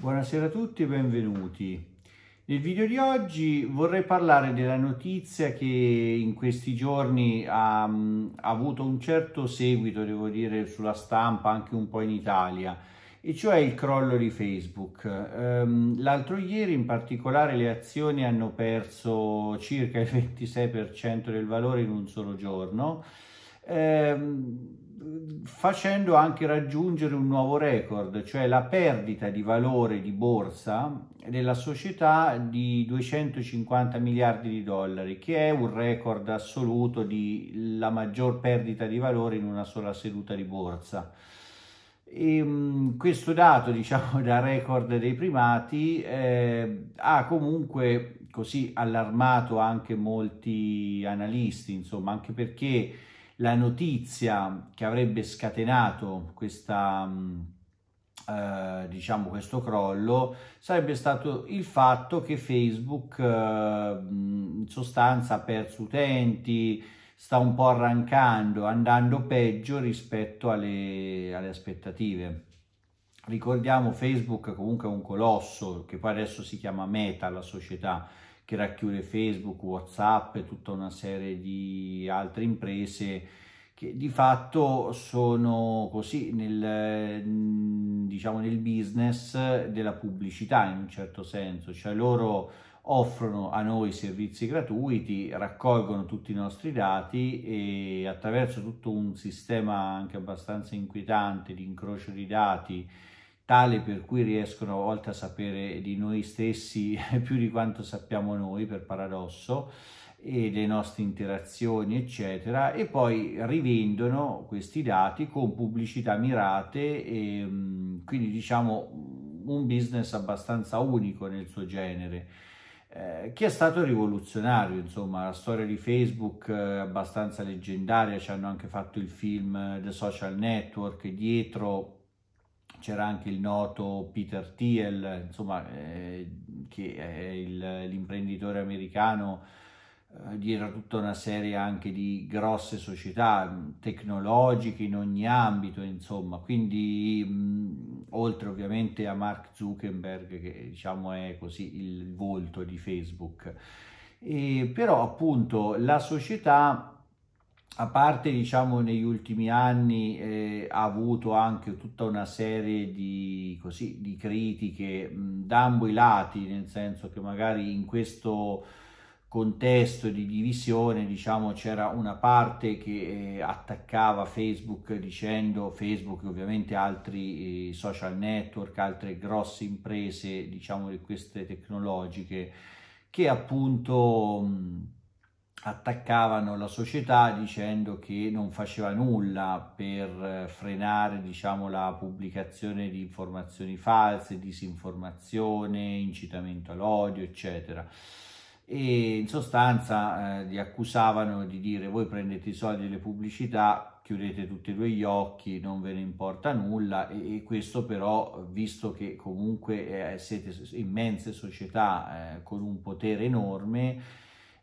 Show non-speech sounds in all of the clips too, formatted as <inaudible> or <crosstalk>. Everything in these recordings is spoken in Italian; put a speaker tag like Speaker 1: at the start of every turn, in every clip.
Speaker 1: Buonasera a tutti e benvenuti. Nel video di oggi vorrei parlare della notizia che in questi giorni ha, ha, avuto un certo seguito, devo dire, sulla stampa, anche un po' in Italia, e cioè il crollo di Facebook. Ehm, l'altro ieri in particolare le azioni hanno perso circa il 26% <laughs> del valore in un solo giorno. Ehm, facendo anche raggiungere un nuovo record, cioè la perdita di valore di borsa della società di 250 miliardi di dollari, che è un record assoluto di la maggior perdita di valore in una sola seduta di borsa. E ehm, questo dato, diciamo, <laughs> da record dei primati eh, ha comunque così allarmato anche molti analisti, insomma, anche perché la notizia che avrebbe scatenato questa, mm, eh, diciamo questo crollo sarebbe stato il fatto che Facebook eh, in sostanza ha perso utenti, sta un po' arrancando, andando peggio rispetto alle, alle aspettative. Ricordiamo Facebook comunque è un colosso che poi adesso si chiama Meta, la società, che racchiude Facebook, Whatsapp e tutta una serie di altre imprese che di fatto sono così nel, mm, diciamo, nel business della pubblicità in un certo senso, cioè loro offrono a noi servizi gratuiti, raccolgono tutti i nostri dati e attraverso tutto un sistema anche abbastanza inquietante di incrocio di dati tale per cui riescono a volte a sapere di noi stessi <laughs> più di quanto sappiamo noi, per paradosso, e le nostre interazioni, eccetera, e poi rivendono questi dati con pubblicità mirate, e, mm, quindi diciamo un business abbastanza unico nel suo genere. Eh, che è stato rivoluzionario, insomma, la storia di Facebook è eh, abbastanza leggendaria, ci hanno anche fatto il film eh, The Social Network dietro c'era anche il noto Peter Thiel, insomma, eh, che è il, l'imprenditore americano eh, dietro tutta una serie anche di grosse società tecnologiche in ogni ambito, insomma, quindi mh, oltre ovviamente a Mark Zuckerberg che diciamo è così il volto di Facebook. E, però appunto la società a parte diciamo negli ultimi anni eh, ha avuto anche tutta una serie di, così, di critiche mm, da ambo i lati, nel senso che magari in questo contesto di divisione diciamo c'era una parte che eh, attaccava Facebook dicendo Facebook e ovviamente altri eh, social network, altre grosse imprese diciamo di queste tecnologiche che appunto... Mh, mm, attaccavano la società dicendo che non faceva nulla per eh, frenare diciamo, la pubblicazione di informazioni false, disinformazione, incitamento all'odio, eccetera. E in sostanza eh, li accusavano di dire voi prendete i soldi delle pubblicità, chiudete tutti e due gli occhi, non ve ne importa nulla e, e questo però, visto che comunque eh, siete immense società eh, con un potere enorme,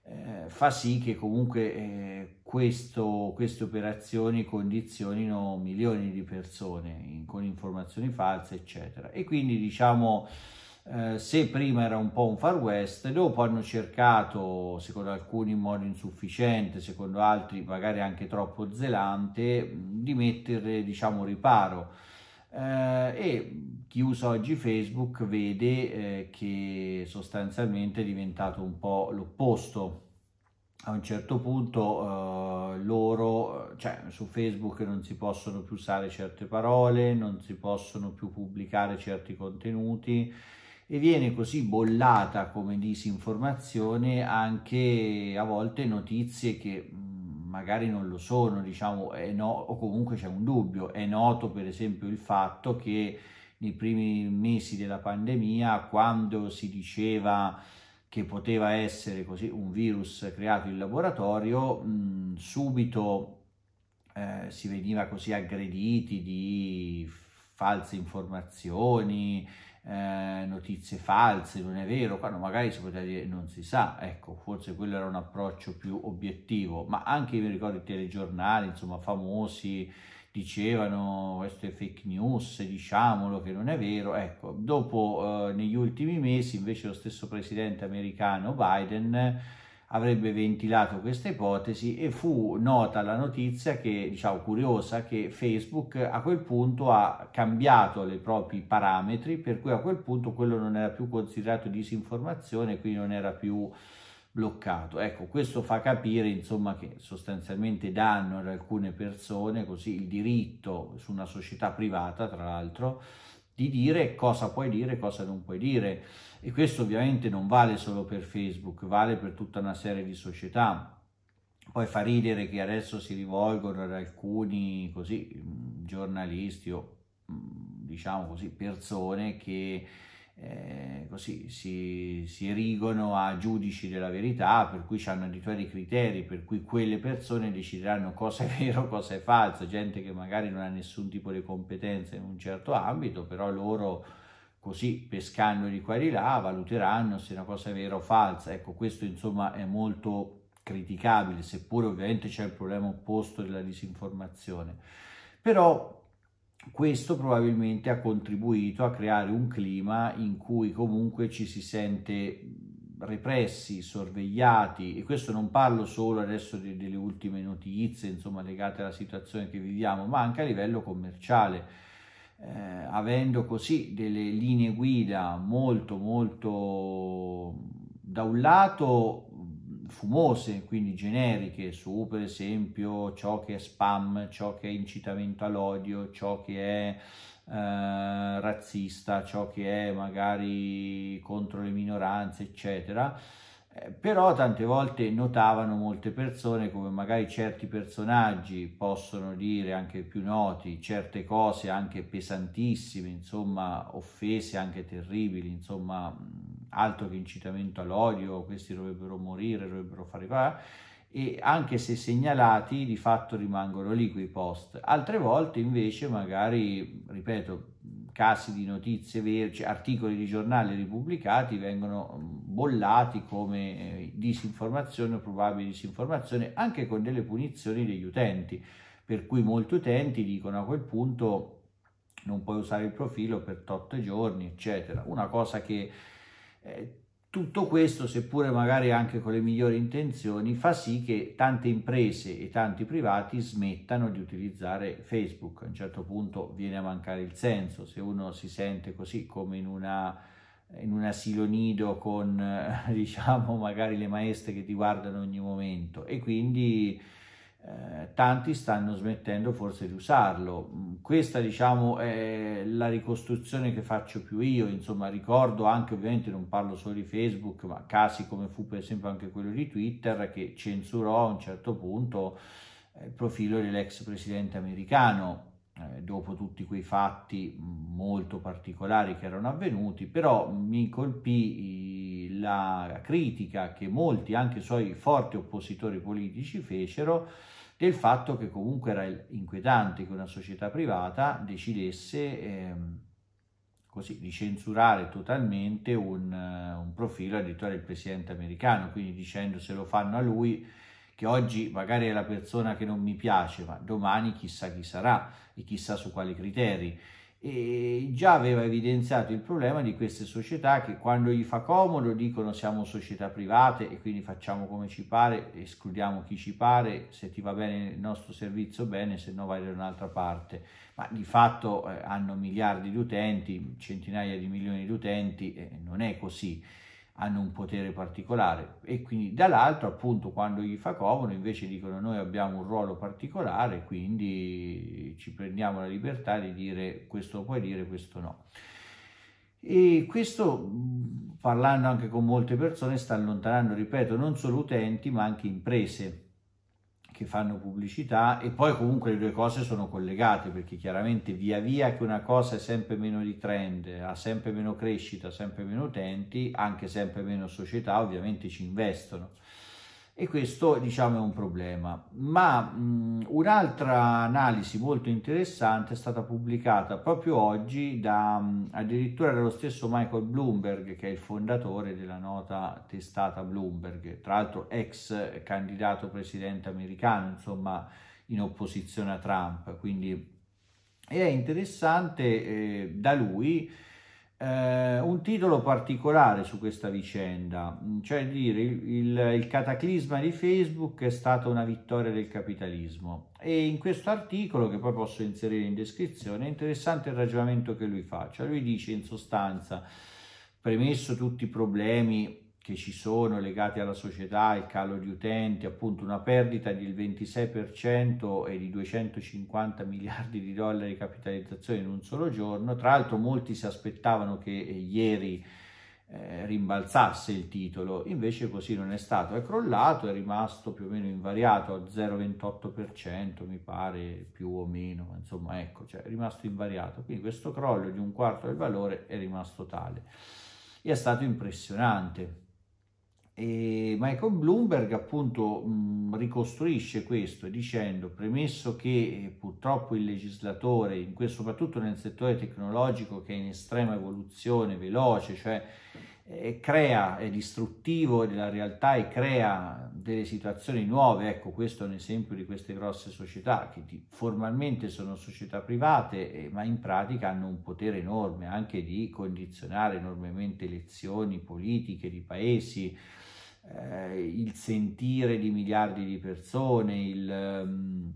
Speaker 1: eh, fa sì che comunque eh, questo, queste operazioni condizionino milioni di persone in, con informazioni false, eccetera. E quindi diciamo. Eh, se prima era un po' un far west, dopo hanno cercato, secondo alcuni in modo insufficiente, secondo altri magari anche troppo zelante, di mettere diciamo riparo eh, e chi usa oggi Facebook vede eh, che sostanzialmente è diventato un po' l'opposto. A un certo punto eh, loro, cioè su Facebook non si possono più usare certe parole, non si possono più pubblicare certi contenuti e viene così bollata come disinformazione anche a volte notizie che magari non lo sono, diciamo, no, o comunque c'è un dubbio. È noto per esempio il fatto che nei primi mesi della pandemia, quando si diceva che poteva essere così un virus creato in laboratorio, mh, subito eh, si veniva così aggrediti di false informazioni, eh, notizie false, non è vero, quando magari si poteva dire non si sa, ecco, forse quello era un approccio più obiettivo, ma anche mi ricordo i telegiornali, insomma, famosi dicevano queste fake news, diciamolo che non è vero, ecco, dopo eh, negli ultimi mesi invece lo stesso presidente americano Biden avrebbe ventilato questa ipotesi e fu nota la notizia che, diciamo, curiosa, che Facebook a quel punto ha cambiato i propri parametri, per cui a quel punto quello non era più considerato disinformazione, quindi non era più bloccato. Ecco, questo fa capire, insomma, che sostanzialmente danno ad alcune persone così il diritto su una società privata, tra l'altro, di dire cosa puoi dire e cosa non puoi dire. E questo ovviamente non vale solo per Facebook, vale per tutta una serie di società. Poi fa ridere che adesso si rivolgono ad alcuni così, mm, giornalisti o mm, diciamo così persone che eh, così, si, si, erigono a giudici della verità, per cui hanno abituati criteri, per cui quelle persone decideranno cosa è vero, cosa è falso, gente che magari non ha nessun tipo di competenza in un certo ambito, però loro così pescando di qua e di là valuteranno se una cosa è vera o falsa. Ecco, questo insomma è molto criticabile, seppure ovviamente c'è il problema opposto della disinformazione. Però questo probabilmente ha contribuito a creare un clima in cui comunque ci si sente repressi, sorvegliati e questo non parlo solo adesso di, delle ultime notizie insomma legate alla situazione che viviamo ma anche a livello commerciale eh, avendo così delle linee guida molto molto da un lato fumose, quindi generiche, su per esempio ciò che è spam, ciò che è incitamento all'odio, ciò che è eh, razzista, ciò che è magari contro le minoranze, eccetera. Eh, però tante volte notavano molte persone come magari certi personaggi possono dire anche più noti certe cose anche pesantissime, insomma offese anche terribili, insomma altro che incitamento all'odio, questi dovrebbero morire, dovrebbero fare qua, e anche se segnalati di fatto rimangono lì quei post. Altre volte invece magari, ripeto, casi di notizie verci, cioè articoli di giornali ripubblicati vengono mm, bollati come eh, disinformazione o probabile disinformazione, anche con delle punizioni degli utenti, per cui molti utenti dicono a quel punto non puoi usare il profilo per 8 giorni, eccetera. Una cosa che eh, tutto questo, seppure magari anche con le migliori intenzioni, fa sì che tante imprese e tanti privati smettano di utilizzare Facebook. A un certo punto viene a mancare il senso, se uno si sente così come in, una, in un asilo nido con, <laughs> diciamo, magari le maestre che ti guardano ogni momento e quindi eh, tanti stanno smettendo forse di usarlo. Mm, questa diciamo è la ricostruzione che faccio più io, insomma ricordo anche ovviamente non parlo solo di Facebook, ma casi come fu per esempio anche quello di Twitter che censurò a un certo punto eh, il profilo dell'ex presidente americano eh, dopo tutti quei fatti mm, molto particolari che erano avvenuti, però mi colpì la critica che molti, anche i suoi forti oppositori politici, fecero del fatto che comunque era inquietante che una società privata decidesse ehm, così, di censurare totalmente un, eh, un profilo addirittura del presidente americano, quindi dicendo se lo fanno a lui che oggi magari è la persona che non mi piace, ma domani chissà chi sarà e chissà su quali criteri e già aveva evidenziato il problema di queste società che quando gli fa comodo dicono siamo società private e quindi facciamo come ci pare, escludiamo chi ci pare, se ti va bene il nostro servizio bene, se no vai da un'altra parte, ma di fatto eh, hanno miliardi di utenti, centinaia di milioni di utenti, eh, non è così hanno un potere particolare e quindi dall'altro appunto quando gli fa comodo invece dicono noi abbiamo un ruolo particolare quindi ci prendiamo la libertà di dire questo puoi dire questo no e questo parlando anche con molte persone sta allontanando ripeto non solo utenti ma anche imprese che fanno pubblicità e poi comunque le due cose sono collegate perché chiaramente via via che una cosa è sempre meno di trend, ha sempre meno crescita, sempre meno utenti, anche sempre meno società, ovviamente ci investono e questo diciamo è un problema. Ma un'altra analisi molto interessante è stata pubblicata proprio oggi da addirittura dallo stesso Michael Bloomberg che è il fondatore della nota testata Bloomberg, tra l'altro ex candidato presidente americano, insomma in opposizione a Trump, quindi è interessante eh, da lui eh, un titolo particolare su questa vicenda, mm, cioè dire il, il, il, cataclisma di Facebook è stata una vittoria del capitalismo e in questo articolo che poi posso inserire in descrizione è interessante il ragionamento che lui fa, cioè lui dice in sostanza premesso tutti i problemi che ci sono legati alla società, il calo di utenti, appunto una perdita del 26% e di 250 miliardi di dollari di capitalizzazione in un solo giorno. Tra l'altro molti si aspettavano che eh, ieri eh, rimbalzasse il titolo, invece così non è stato, è crollato, è rimasto più o meno invariato al 0,28% mi pare più o meno, insomma ecco, cioè è rimasto invariato, quindi questo crollo di un quarto del valore è rimasto tale. E è stato impressionante e Michael Bloomberg appunto mh, mm, ricostruisce questo dicendo premesso che eh, purtroppo il legislatore, in questo, soprattutto nel settore tecnologico che è in estrema evoluzione, veloce, cioè eh, crea, è distruttivo della realtà e crea delle situazioni nuove, ecco questo è un esempio di queste grosse società che formalmente sono società private eh, ma in pratica hanno un potere enorme anche di condizionare enormemente elezioni politiche di paesi, eh, il sentire di miliardi di persone, il, um,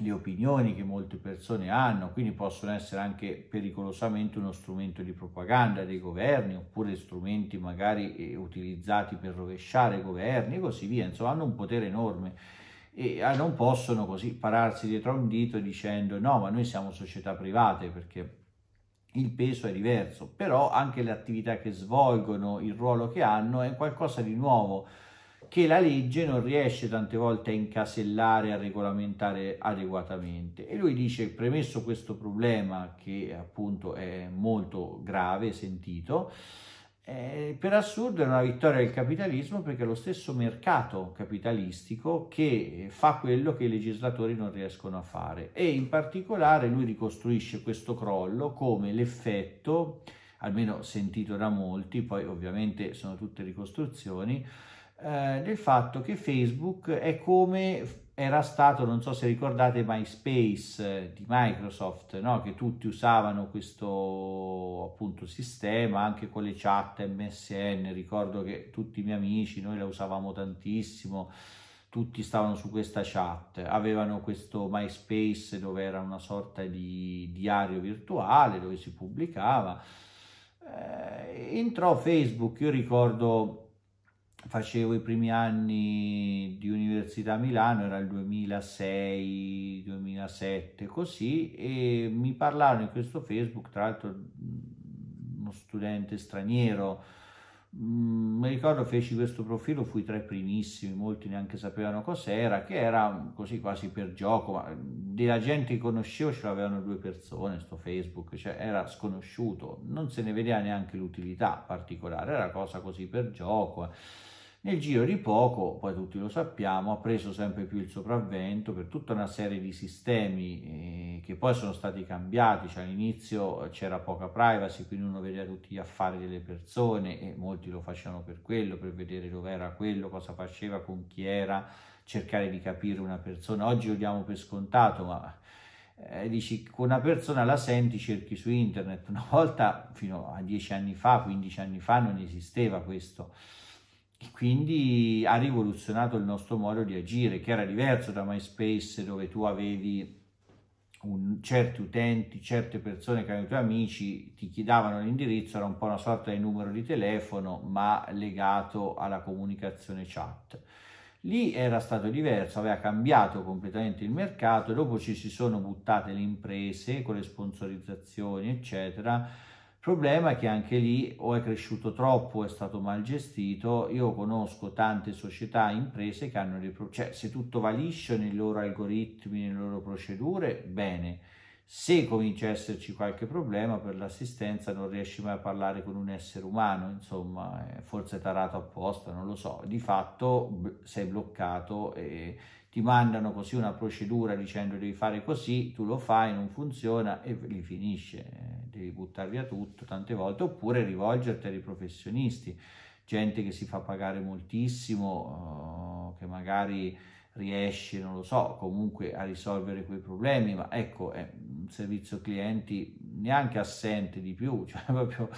Speaker 1: le opinioni che molte persone hanno, quindi possono essere anche pericolosamente uno strumento di propaganda dei governi oppure strumenti magari eh, utilizzati per rovesciare governi e così via, insomma hanno un potere enorme e ah, non possono così pararsi dietro un dito dicendo no ma noi siamo società private perché il peso è diverso, però anche le attività che svolgono, il ruolo che hanno è qualcosa di nuovo che la legge non riesce tante volte a incasellare, a regolamentare adeguatamente. E lui dice, premesso questo problema che appunto è molto grave, sentito, eh, per assurdo è una vittoria del capitalismo perché è lo stesso mercato capitalistico che fa quello che i legislatori non riescono a fare e in particolare lui ricostruisce questo crollo come l'effetto, almeno sentito da molti, poi ovviamente sono tutte ricostruzioni, eh, del fatto che Facebook è come era stato, non so se ricordate, MySpace eh, di Microsoft, no? che tutti usavano questo appunto sistema anche con le chat MSN. Ricordo che tutti i miei amici, noi la usavamo tantissimo, tutti stavano su questa chat, avevano questo MySpace dove era una sorta di diario virtuale dove si pubblicava. Eh, entrò Facebook, io ricordo facevo i primi anni di università a Milano, era il 2006, 2007, così, e mi parlarono in questo Facebook, tra l'altro mm, uno studente straniero, Mm, mi ricordo feci questo profilo, fui tra i primissimi, molti neanche sapevano cos'era, che era così quasi per gioco, ma mm, della gente che conoscevo ce l'avevano due persone, sto Facebook, cioè era sconosciuto, non se ne vedeva neanche l'utilità particolare, era cosa così per gioco. Eh. Nel giro di poco, poi tutti lo sappiamo, ha preso sempre più il sopravvento per tutta una serie di sistemi eh, che poi sono stati cambiati, cioè, all'inizio c'era poca privacy, quindi uno vedeva tutti gli affari delle persone e molti lo facevano per quello, per vedere dove era quello, cosa faceva, con chi era, cercare di capire una persona. Oggi lo diamo per scontato, ma eh, dici una persona la senti, cerchi su internet. Una volta, fino a dieci anni fa, 15 anni fa, non esisteva questo quindi ha rivoluzionato il nostro modo di agire, che era diverso da MySpace dove tu avevi un, certi utenti, certe persone che erano i tuoi amici, ti chiedavano l'indirizzo, era un po' una sorta di numero di telefono, ma legato alla comunicazione chat. Lì era stato diverso, aveva cambiato completamente il mercato, dopo ci si sono buttate le imprese con le sponsorizzazioni, eccetera problema è che anche lì o è cresciuto troppo, è stato mal gestito. Io conosco tante società, imprese che hanno dei problemi, cioè se tutto va liscio nei loro algoritmi, nelle loro procedure, bene. Se comincia a esserci qualche problema per l'assistenza non riesci mai a parlare con un essere umano, insomma, eh, forse è tarato apposta, non lo so. Di fatto sei bloccato e ti mandano così una procedura dicendo devi fare così, tu lo fai, non funziona e li finisce, eh, devi buttare via tutto tante volte, oppure rivolgerti ai professionisti, gente che si fa pagare moltissimo, oh, che magari riesce, non lo so, comunque a risolvere quei problemi, ma ecco, è un servizio clienti neanche assente di più, <laughs> cioè proprio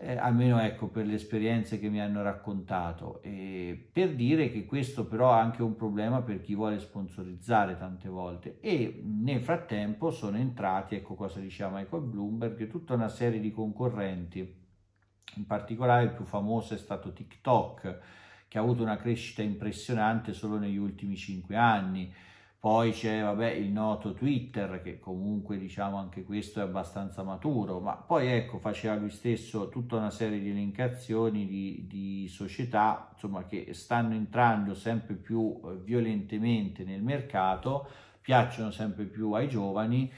Speaker 1: eh, almeno ecco per le esperienze che mi hanno raccontato, e per dire che questo però è anche un problema per chi vuole sponsorizzare tante volte e nel frattempo sono entrati, ecco cosa diceva Michael Bloomberg, tutta una serie di concorrenti, in particolare il più famoso è stato TikTok che ha avuto una crescita impressionante solo negli ultimi cinque anni poi c'è vabbè, il noto Twitter, che comunque diciamo anche questo è abbastanza maturo, ma poi ecco faceva lui stesso tutta una serie di elencazioni di, di società insomma, che stanno entrando sempre più eh, violentemente nel mercato, piacciono sempre più ai giovani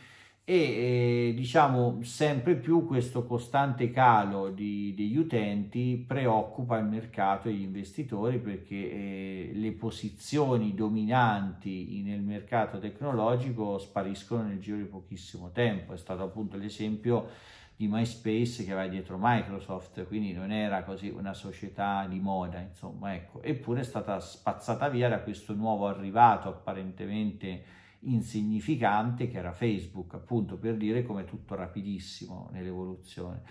Speaker 1: e eh, diciamo sempre più questo costante calo di, degli utenti preoccupa il mercato e gli investitori perché eh, le posizioni dominanti nel mercato tecnologico spariscono nel giro di pochissimo tempo. È stato appunto l'esempio di MySpace che va dietro Microsoft, quindi non era così una società di moda, insomma, ecco. Eppure è stata spazzata via da questo nuovo arrivato apparentemente insignificante che era Facebook, appunto per dire come tutto rapidissimo nell'evoluzione.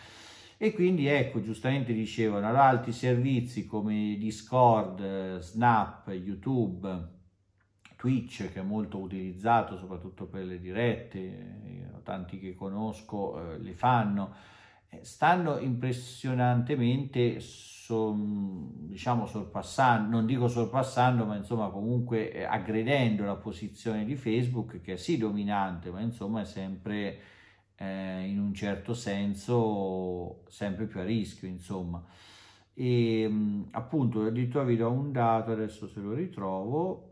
Speaker 1: E quindi ecco, giustamente dicevano, allora altri servizi come Discord, Snap, YouTube, Twitch che è molto utilizzato soprattutto per le dirette, eh, tanti che conosco eh, le fanno, eh, stanno impressionantemente so, mm, diciamo sorpassando, non dico sorpassando, ma insomma comunque eh, aggredendo la posizione di Facebook che è sì dominante, ma insomma è sempre eh, in un certo senso sempre più a rischio, insomma. E mm, appunto, vi do un dato, adesso se lo ritrovo,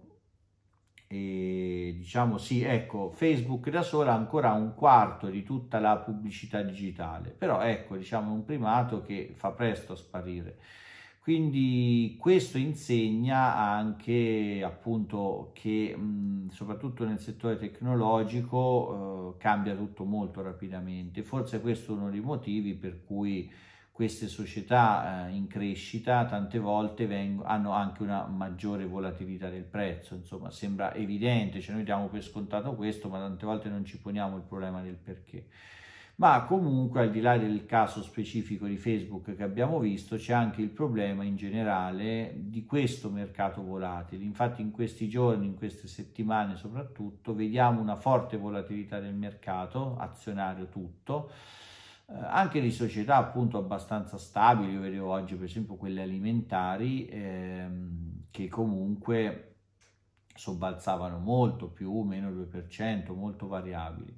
Speaker 1: e, diciamo sì, ecco, Facebook da sola ancora un quarto di tutta la pubblicità digitale, però ecco, diciamo un primato che fa presto a sparire. Quindi questo insegna anche appunto che mh, soprattutto nel settore tecnologico eh, cambia tutto molto rapidamente. Forse questo è uno dei motivi per cui queste società eh, in crescita tante volte vengo, hanno anche una maggiore volatilità del prezzo, insomma sembra evidente, cioè noi diamo per scontato questo, ma tante volte non ci poniamo il problema del perché. Ma comunque al di là del caso specifico di Facebook che abbiamo visto, c'è anche il problema in generale di questo mercato volatile. Infatti in questi giorni, in queste settimane soprattutto, vediamo una forte volatilità del mercato, azionario tutto, eh, anche di società appunto abbastanza stabili, io vedevo oggi per esempio quelle alimentari ehm, che comunque sobbalzavano molto, più o meno 2%, molto variabili.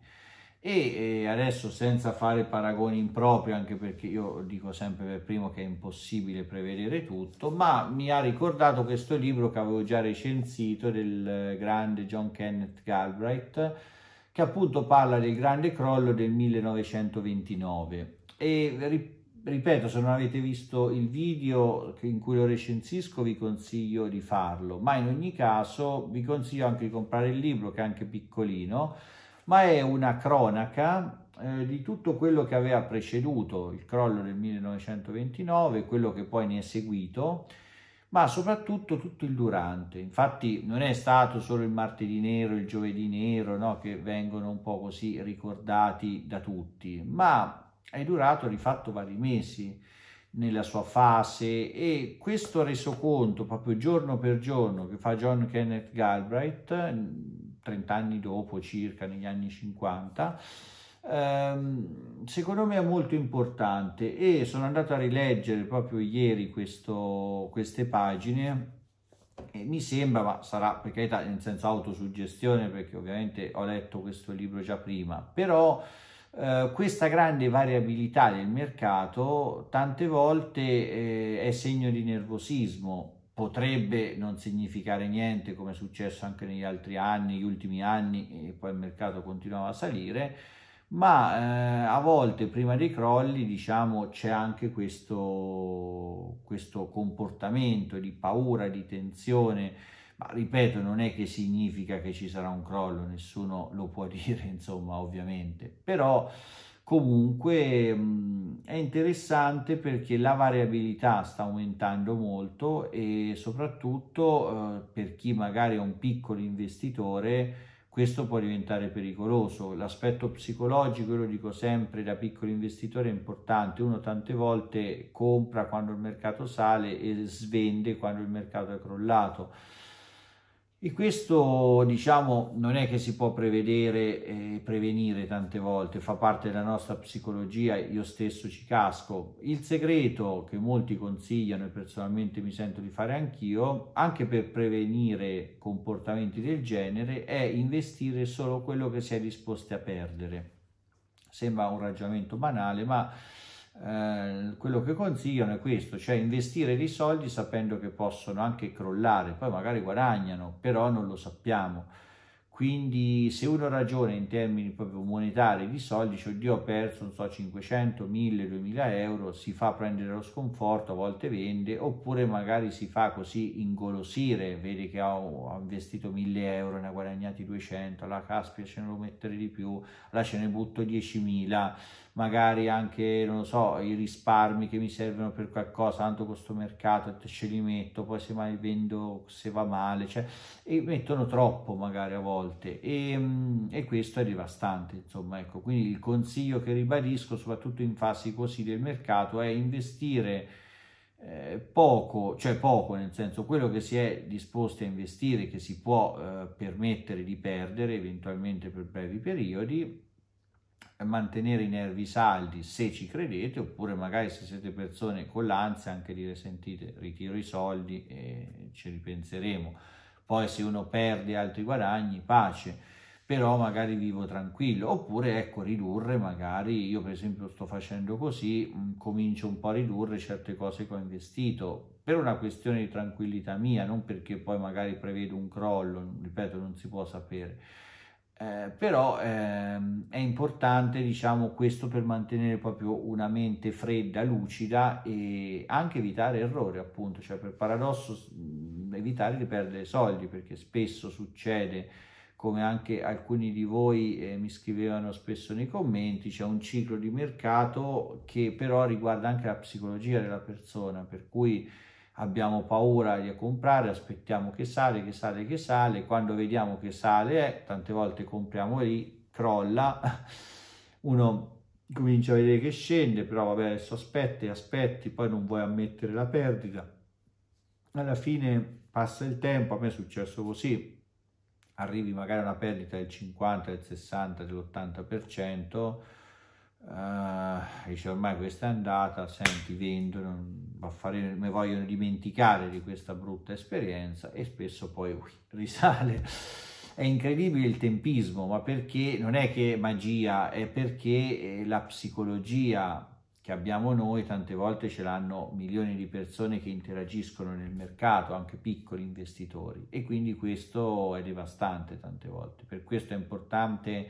Speaker 1: E adesso senza fare paragoni impropri, anche perché io dico sempre per primo che è impossibile prevedere tutto, ma mi ha ricordato questo libro che avevo già recensito del eh, grande John Kenneth Galbraith, che appunto parla del grande crollo del 1929 e ripeto se non avete visto il video in cui lo recensisco vi consiglio di farlo ma in ogni caso vi consiglio anche di comprare il libro che è anche piccolino ma è una cronaca eh, di tutto quello che aveva preceduto il crollo del 1929 quello che poi ne è seguito ma soprattutto tutto il durante. Infatti non è stato solo il martedì nero, il giovedì nero, no? che vengono un po' così ricordati da tutti, ma è durato di fatto vari mesi nella sua fase e questo resoconto proprio giorno per giorno che fa John Kenneth Galbraith 30 anni dopo circa negli anni 50 ehm, secondo me è molto importante e sono andato a rileggere proprio ieri questo, queste pagine e mi sembra, ma sarà per carità in senso autosuggestione perché ovviamente ho letto questo libro già prima, però eh, questa grande variabilità del mercato tante volte eh, è segno di nervosismo, potrebbe non significare niente come è successo anche negli altri anni, gli ultimi anni e poi il mercato continuava a salire, ma eh, a volte prima dei crolli diciamo c'è anche questo, questo comportamento di paura, di tensione, ma ripeto non è che significa che ci sarà un crollo, nessuno lo può <laughs> dire insomma ovviamente, però comunque mh, mm, è interessante perché la variabilità sta aumentando molto e soprattutto eh, per chi magari è un piccolo investitore questo può diventare pericoloso. L'aspetto psicologico, io lo dico sempre, da piccolo investitore è importante. Uno tante volte compra quando il mercato sale e svende quando il mercato è crollato e questo, diciamo, non è che si può prevedere e eh, prevenire tante volte, fa parte della nostra psicologia, io stesso ci casco. Il segreto che molti consigliano e personalmente mi sento di fare anch'io, anche per prevenire comportamenti del genere, è investire solo quello che si è disposti a perdere. Sembra un ragionamento banale, ma eh, quello che consigliano è questo, cioè investire dei soldi sapendo che possono anche crollare, poi magari guadagnano, però non lo sappiamo. Quindi se uno ragiona in termini proprio monetari di soldi, cioè oddio ho perso non so, 500, 1000, 2000 euro, si fa prendere lo sconforto, a volte vende, oppure magari si fa così ingolosire, vedi che ho, ho investito 1000 euro, ne ha guadagnati 200, la caspia ce ne devo mettere di più, là ce ne butto 10.000, magari anche, non so, i risparmi che mi servono per qualcosa, tanto questo mercato, ce li metto, poi se mai vendo, se va male, cioè, e mettono troppo magari a volte, e, ehm, e questo è devastante, insomma, ecco, quindi il consiglio che ribadisco, soprattutto in fasi così del mercato, è investire eh, poco, cioè poco nel senso quello che si è disposti a investire, che si può eh, permettere di perdere eventualmente per brevi periodi, eh, mantenere i nervi saldi se ci credete oppure magari se siete persone con l'ansia anche dire sentite ritiro i soldi e ci ripenseremo poi se uno perde altri guadagni pace però magari vivo tranquillo oppure ecco ridurre magari io per esempio sto facendo così mm, comincio un po' a ridurre certe cose che ho investito per una questione di tranquillità mia non perché poi magari prevedo un crollo ripeto non si può sapere eh, però ehm, è importante diciamo questo per mantenere proprio una mente fredda, lucida e anche evitare errori appunto, cioè per paradosso evitare di perdere soldi perché spesso succede come anche alcuni di voi eh, mi scrivevano spesso nei commenti, c'è un ciclo di mercato che però riguarda anche la psicologia della persona, per cui abbiamo paura di comprare, aspettiamo che sale, che sale, che sale, quando vediamo che sale, eh, tante volte compriamo lì, crolla, <laughs> uno comincia a vedere che scende, però vabbè adesso aspetti, aspetti, poi non vuoi ammettere la perdita, alla fine passa il tempo, a me è successo così, arrivi magari a una perdita del 50, del 60, dell'80%, uh, dice ormai questa è andata, senti vendono, fare, mi vogliono dimenticare di questa brutta esperienza e spesso poi ui, risale. È incredibile il tempismo, ma perché non è che è magia, è perché eh, la psicologia che abbiamo noi tante volte ce l'hanno milioni di persone che interagiscono nel mercato, anche piccoli investitori e quindi questo è devastante tante volte. Per questo è importante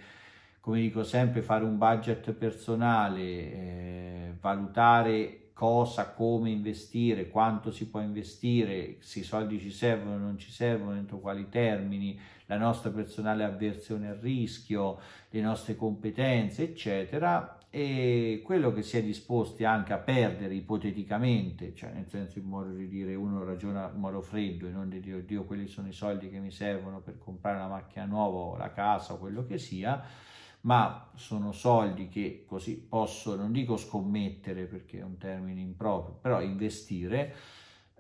Speaker 1: come dico sempre, fare un budget personale, eh, valutare cosa, come investire, quanto si può investire, se i soldi ci servono o non ci servono, entro quali termini, la nostra personale avversione al rischio, le nostre competenze, eccetera, e quello che si è disposti anche a perdere ipoteticamente, cioè nel senso in modo di dire uno ragiona in modo freddo e non di dire oddio quelli sono i soldi che mi servono per comprare la macchina nuova o la casa o quello che sia, ma sono soldi che così posso, non dico scommettere perché è un termine improprio, però investire,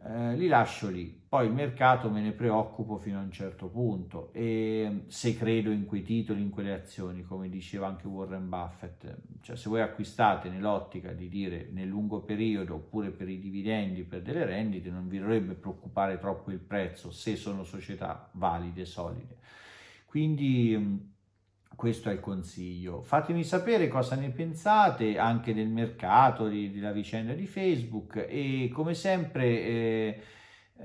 Speaker 1: eh, li lascio lì. Poi il mercato me ne preoccupo fino a un certo punto e mm, se credo in quei titoli, in quelle azioni, come diceva anche Warren Buffett, cioè se voi acquistate nell'ottica di dire nel lungo periodo oppure per i dividendi, per delle rendite, non vi dovrebbe preoccupare troppo il prezzo se sono società valide, solide. Quindi mm, questo è il consiglio. Fatemi sapere cosa ne pensate anche del mercato, di, della vicenda di Facebook e come sempre eh,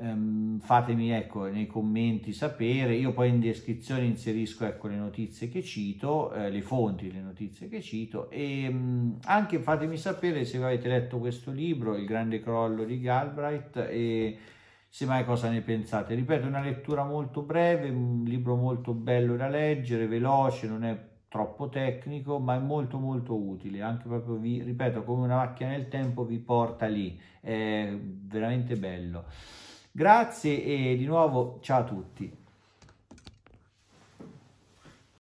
Speaker 1: ehm, fatemi ecco, nei commenti sapere, io poi in descrizione inserisco ecco, le notizie che cito, eh, le fonti delle notizie che cito e mh, mm, anche fatemi sapere se avete letto questo libro, Il grande crollo di Galbraith e se mai cosa ne pensate. Ripeto, è una lettura molto breve, un libro molto bello da leggere, veloce, non è troppo tecnico, ma è molto molto utile, anche proprio vi ripeto, come una macchina nel tempo vi porta lì, è veramente bello. Grazie e di nuovo ciao a tutti.